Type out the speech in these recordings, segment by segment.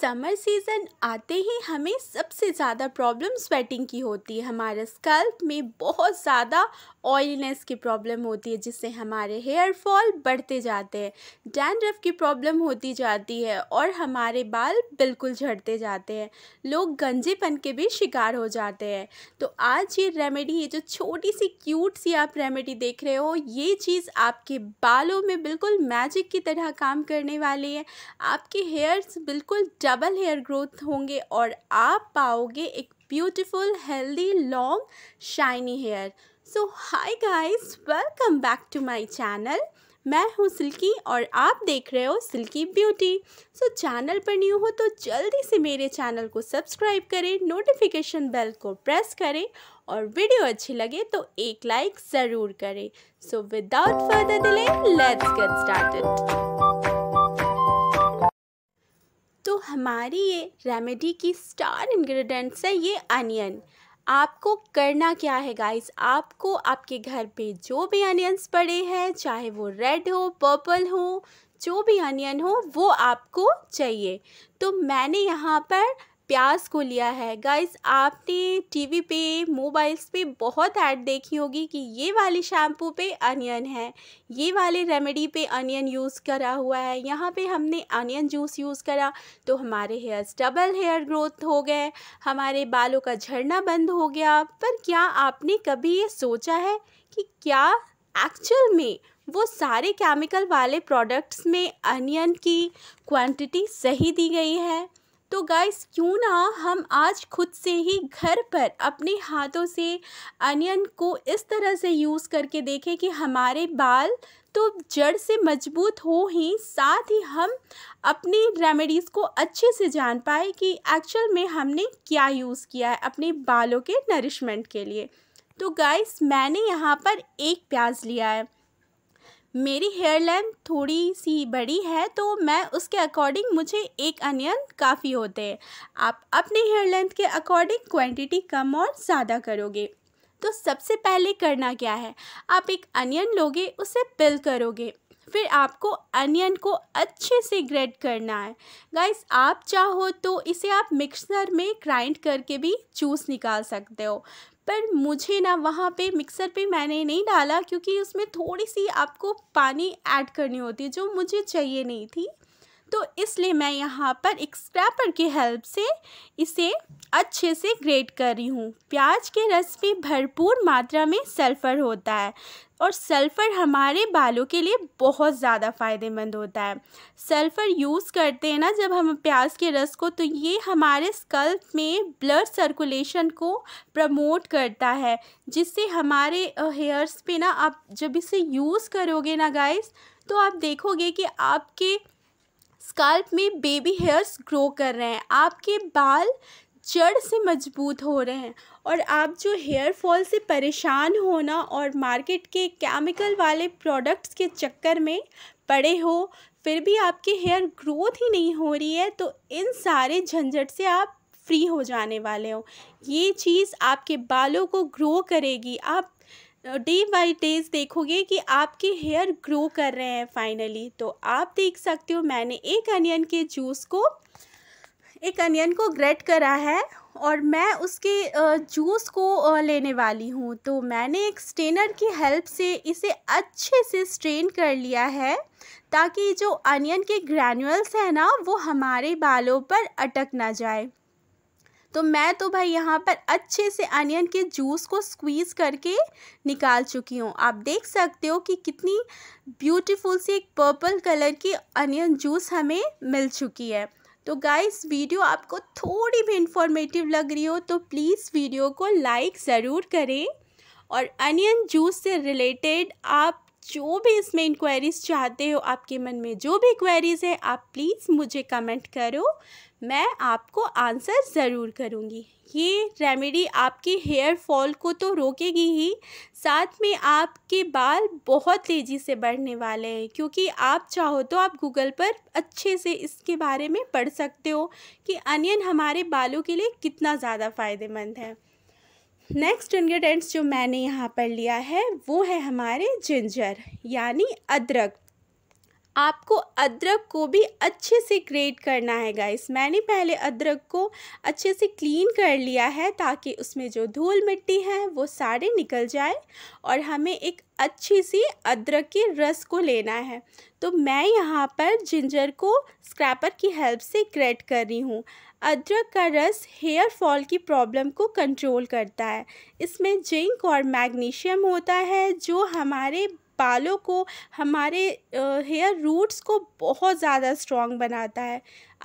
summer season आते ही हमें सबसे ज़्यादा प्रॉब्लम स्वेटिंग की होती है हमारे स्कल्प में बहुत ज़्यादा ऑयलीनेस की प्रॉब्लम होती है जिससे हमारे हेयर फॉल बढ़ते जाते हैं डैंड्रफ की प्रॉब्लम होती जाती है और हमारे बाल बिल्कुल झड़ते जाते हैं लोग गंजेपन के भी शिकार हो जाते हैं तो आज ये रेमेडी ये जो छोटी सी क्यूट सी आप रेमेडी देख रहे हो ये चीज़ आपके बालों में बिल्कुल मैजिक की तरह काम करने वाली है आपके हेयर्स बिल्कुल डबल हेयर ग्रोथ होंगे और आप पाओगे एक beautiful healthy long shiny hair so hi guys welcome back to my channel मैं हूँ सिल्की और आप देख रहे हो सिल्की ब्यूटी सो चैनल पर न्यू हो तो जल्दी से मेरे चैनल को सब्सक्राइब करें नोटिफिकेशन बेल को प्रेस करें और वीडियो अच्छी लगे तो एक लाइक ज़रूर करें so without further delay let's get started तो हमारी ये रेमेडी की स्टार इंग्रेडिएंट्स है ये अनियन आपको करना क्या है गाइस आपको आपके घर पे जो भी अनियंस पड़े हैं चाहे वो रेड हो पर्पल हो जो भी अनियन हो वो आपको चाहिए तो मैंने यहाँ पर प्याज को लिया है गाइस आपने टीवी पे मोबाइल्स पे बहुत ऐड देखी होगी कि ये वाले शैम्पू पे अनियन है ये वाले रेमेडी पे अनियन यूज़ करा हुआ है यहाँ पे हमने अनियन जूस यूज़ करा तो हमारे हेयर्स डबल हेयर ग्रोथ हो गए हमारे बालों का झड़ना बंद हो गया पर क्या आपने कभी ये सोचा है कि क्या एक्चुअल में वो सारे केमिकल वाले प्रोडक्ट्स में अनियन की क्वांटिटी सही दी गई है तो गाइस क्यों ना हम आज खुद से ही घर पर अपने हाथों से अनियन को इस तरह से यूज़ करके देखें कि हमारे बाल तो जड़ से मजबूत हो ही साथ ही हम अपनी रेमेडीज़ को अच्छे से जान पाए कि एक्चुअल में हमने क्या यूज़ किया है अपने बालों के नरिशमेंट के लिए तो गाइस मैंने यहाँ पर एक प्याज लिया है मेरी हेयर लेंथ थोड़ी सी बड़ी है तो मैं उसके अकॉर्डिंग मुझे एक अनियन काफ़ी होते हैं आप अपने हेयर लेंथ के अकॉर्डिंग क्वांटिटी कम और ज़्यादा करोगे तो सबसे पहले करना क्या है आप एक अनियन लोगे उसे पिल करोगे फिर आपको अनियन को अच्छे से ग्रेड करना है गाइस आप चाहो तो इसे आप मिक्सर में ग्राइंड करके भी जूस निकाल सकते हो पर मुझे ना वहाँ पे मिक्सर पे मैंने नहीं डाला क्योंकि उसमें थोड़ी सी आपको पानी ऐड करनी होती है जो मुझे चाहिए नहीं थी तो इसलिए मैं यहाँ पर एक स्क्रैपर की हेल्प से इसे अच्छे से ग्रेट कर रही हूँ प्याज के रस में भरपूर मात्रा में सल्फ़र होता है और सल्फ़र हमारे बालों के लिए बहुत ज़्यादा फ़ायदेमंद होता है सल्फ़र यूज़ करते हैं ना जब हम प्याज के रस को तो ये हमारे स्कल्प में ब्लड सर्कुलेशन को प्रमोट करता है जिससे हमारे हेयर्स पे ना आप जब इसे यूज़ करोगे ना गाइस तो आप देखोगे कि आपके स्काल्प में बेबी हेयर्स ग्रो कर रहे हैं आपके बाल जड़ से मजबूत हो रहे हैं और आप जो हेयर फॉल से परेशान होना और मार्केट के केमिकल वाले प्रोडक्ट्स के चक्कर में पड़े हो फिर भी आपके हेयर ग्रोथ ही नहीं हो रही है तो इन सारे झंझट से आप फ्री हो जाने वाले हो ये चीज़ आपके बालों को ग्रो करेगी आप डे बाई डेज देखोगे कि आपके हेयर ग्रो कर रहे हैं फाइनली तो आप देख सकते हो मैंने एक अनियन के जूस को एक अनियन को ग्रेट करा है और मैं उसके जूस को लेने वाली हूँ तो मैंने एक स्ट्रेनर की हेल्प से इसे अच्छे से स्ट्रेन कर लिया है ताकि जो अनियन के ग्रैनुअल्स हैं ना वो हमारे बालों पर अटक ना जाए तो मैं तो भाई यहाँ पर अच्छे से अनियन के जूस को स्क्वीज़ करके निकाल चुकी हूँ आप देख सकते हो कि कितनी ब्यूटीफुल सी एक पर्पल कलर की अनियन जूस हमें मिल चुकी है तो गाइस वीडियो आपको थोड़ी भी इंफॉर्मेटिव लग रही हो तो प्लीज़ वीडियो को लाइक ज़रूर करें और अनियन जूस से रिलेटेड आप जो भी इसमें इंक्वायरीज़ चाहते हो आपके मन में जो भी क्वेरीज़ है आप प्लीज़ मुझे कमेंट करो मैं आपको आंसर ज़रूर करूँगी ये रेमेडी आपके हेयर फॉल को तो रोकेगी ही साथ में आपके बाल बहुत तेज़ी से बढ़ने वाले हैं क्योंकि आप चाहो तो आप गूगल पर अच्छे से इसके बारे में पढ़ सकते हो कि अनियन हमारे बालों के लिए कितना ज़्यादा फ़ायदेमंद है नेक्स्ट इन्ग्रीडियंट्स जो मैंने यहाँ पर लिया है वो है हमारे जिंजर यानी अदरक आपको अदरक को भी अच्छे से ग्रेट करना है गाइस मैंने पहले अदरक को अच्छे से क्लीन कर लिया है ताकि उसमें जो धूल मिट्टी है वो सारे निकल जाए और हमें एक अच्छी सी अदरक के रस को लेना है तो मैं यहाँ पर जिंजर को स्क्रैपर की हेल्प से ग्रेट कर रही हूँ अदरक का रस हेयर फॉल की प्रॉब्लम को कंट्रोल करता है इसमें जिंक और मैग्नीशियम होता है जो हमारे बालों को हमारे हेयर रूट्स को बहुत ज़्यादा स्ट्रॉन्ग बनाता है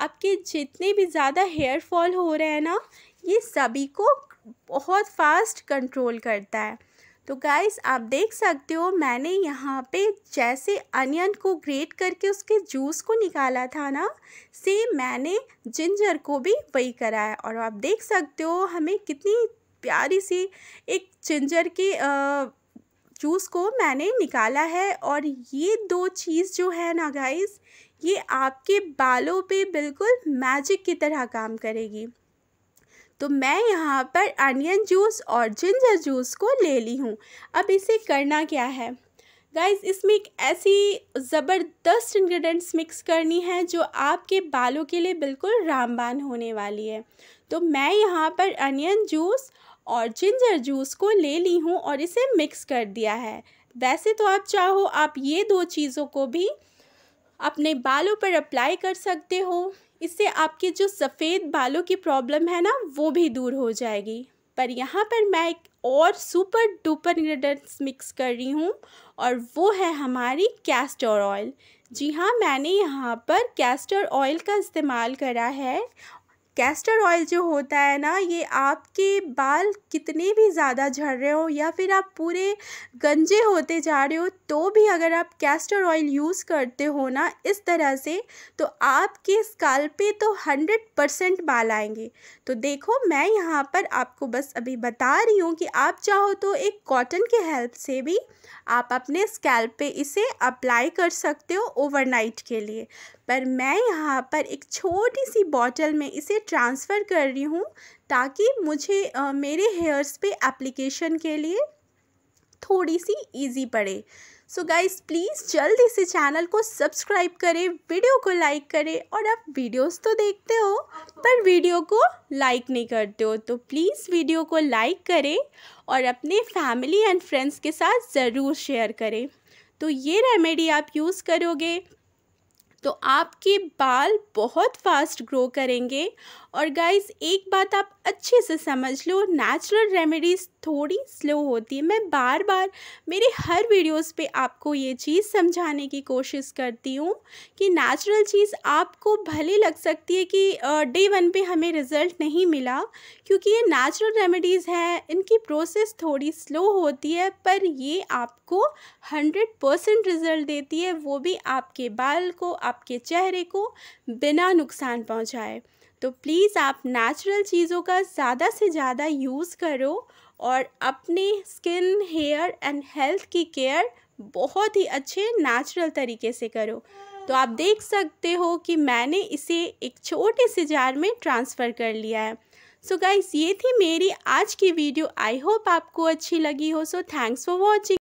आपके जितने भी ज़्यादा हेयर फॉल हो रहे हैं ना ये सभी को बहुत फास्ट कंट्रोल करता है तो गाइस आप देख सकते हो मैंने यहाँ पे जैसे अनियन को ग्रेट करके उसके जूस को निकाला था ना सेम मैंने जिंजर को भी वही करा है और आप देख सकते हो हमें कितनी प्यारी सी एक जिंजर की जूस को मैंने निकाला है और ये दो चीज़ जो है ना गाइस ये आपके बालों पे बिल्कुल मैजिक की तरह काम करेगी तो मैं यहाँ पर अनियन जूस और जिंजर जूस को ले ली हूँ अब इसे करना क्या है गाइस इसमें एक ऐसी ज़बरदस्त इंग्रेडिएंट्स मिक्स करनी है जो आपके बालों के लिए बिल्कुल रामबान होने वाली है तो मैं यहाँ पर अनियन जूस और जिंजर जूस को ले ली हूँ और इसे मिक्स कर दिया है वैसे तो आप चाहो आप ये दो चीज़ों को भी अपने बालों पर अप्लाई कर सकते हो इससे आपके जो सफ़ेद बालों की प्रॉब्लम है ना वो भी दूर हो जाएगी पर यहाँ पर मैं एक और सुपर डुपर इन्ग्रीडियंट्स मिक्स कर रही हूँ और वो है हमारी कैस्टर ऑयल जी हाँ मैंने यहाँ पर कैस्टर ऑयल का इस्तेमाल करा है कैस्टर ऑयल जो होता है ना ये आपके बाल कितने भी ज़्यादा झड़ रहे हो या फिर आप पूरे गंजे होते जा रहे हो तो भी अगर आप कैस्टर ऑयल यूज़ करते हो ना इस तरह से तो आपके स्काल पे तो हंड्रेड परसेंट बाल आएंगे तो देखो मैं यहाँ पर आपको बस अभी बता रही हूँ कि आप चाहो तो एक कॉटन के हेल्प से भी आप अपने स्कैल्प पे इसे अप्लाई कर सकते हो ओवरनाइट के लिए पर मैं यहाँ पर एक छोटी सी बॉटल में इसे ट्रांसफ़र कर रही हूँ ताकि मुझे आ, मेरे हेयर्स पे एप्लीकेशन के लिए थोड़ी सी इजी पड़े सो गाइज प्लीज़ जल्दी से चैनल को सब्सक्राइब करें वीडियो को लाइक करें और आप वीडियोस तो देखते हो पर वीडियो को लाइक नहीं करते हो तो प्लीज़ वीडियो को लाइक करें और अपने फैमिली एंड फ्रेंड्स के साथ ज़रूर शेयर करें तो ये रेमेडी आप यूज़ करोगे तो आपके बाल बहुत फास्ट ग्रो करेंगे और गाइस एक बात आप अच्छे से समझ लो नेचुरल रेमेडीज़ थोड़ी स्लो होती है मैं बार बार मेरे हर वीडियोस पे आपको ये चीज़ समझाने की कोशिश करती हूँ कि नेचुरल चीज़ आपको भले लग सकती है कि डे वन पे हमें रिज़ल्ट नहीं मिला क्योंकि ये नेचुरल रेमेडीज़ हैं इनकी प्रोसेस थोड़ी स्लो होती है पर ये आपको हंड्रेड परसेंट रिज़ल्ट देती है वो भी आपके बाल को आपके चेहरे को बिना नुकसान पहुँचाए तो प्लीज़ आप नेचुरल चीज़ों का ज़्यादा से ज़्यादा यूज़ करो और अपने स्किन हेयर एंड हेल्थ की केयर बहुत ही अच्छे नेचुरल तरीके से करो तो आप देख सकते हो कि मैंने इसे एक छोटे से जार में ट्रांसफ़र कर लिया है सो so गाइस ये थी मेरी आज की वीडियो आई होप आपको अच्छी लगी हो सो थैंक्स फॉर वॉचिंग